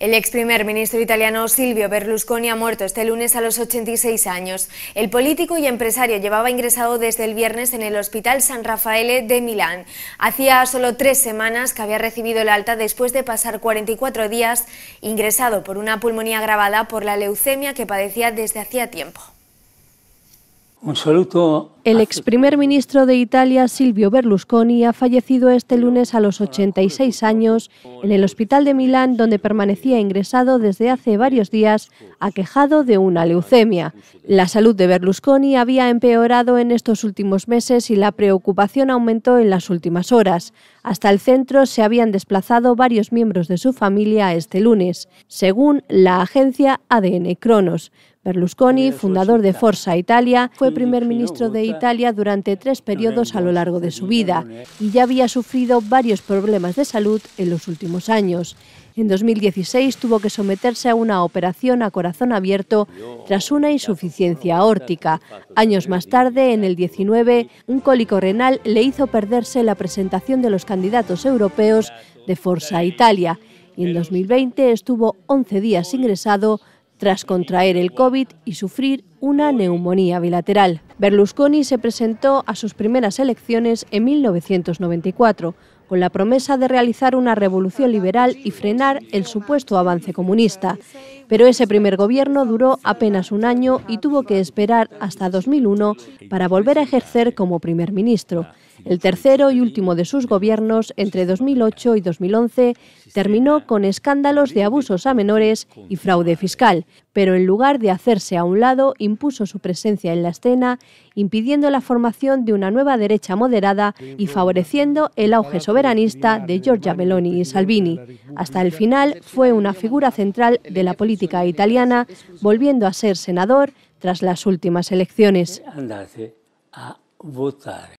El ex primer ministro italiano Silvio Berlusconi ha muerto este lunes a los 86 años. El político y empresario llevaba ingresado desde el viernes en el Hospital San Raffaele de Milán. Hacía solo tres semanas que había recibido el alta después de pasar 44 días ingresado por una pulmonía agravada por la leucemia que padecía desde hacía tiempo. Un El ex primer ministro de Italia, Silvio Berlusconi, ha fallecido este lunes a los 86 años en el hospital de Milán, donde permanecía ingresado desde hace varios días, aquejado de una leucemia. La salud de Berlusconi había empeorado en estos últimos meses y la preocupación aumentó en las últimas horas. Hasta el centro se habían desplazado varios miembros de su familia este lunes, según la agencia ADN Cronos. Berlusconi, fundador de Forza Italia, fue primer ministro de Italia durante tres periodos a lo largo de su vida y ya había sufrido varios problemas de salud en los últimos años. En 2016 tuvo que someterse a una operación a corazón abierto tras una insuficiencia aórtica. Años más tarde, en el 19, un cólico renal le hizo perderse la presentación de los candidatos europeos de Forza Italia y en 2020 estuvo 11 días ingresado tras contraer el COVID y sufrir una neumonía bilateral. Berlusconi se presentó a sus primeras elecciones en 1994, con la promesa de realizar una revolución liberal y frenar el supuesto avance comunista. Pero ese primer gobierno duró apenas un año y tuvo que esperar hasta 2001 para volver a ejercer como primer ministro. El tercero y último de sus gobiernos, entre 2008 y 2011, terminó con escándalos de abusos a menores y fraude fiscal pero en lugar de hacerse a un lado, impuso su presencia en la escena, impidiendo la formación de una nueva derecha moderada y favoreciendo el auge soberanista de Giorgia Meloni y Salvini. Hasta el final fue una figura central de la política italiana, volviendo a ser senador tras las últimas elecciones.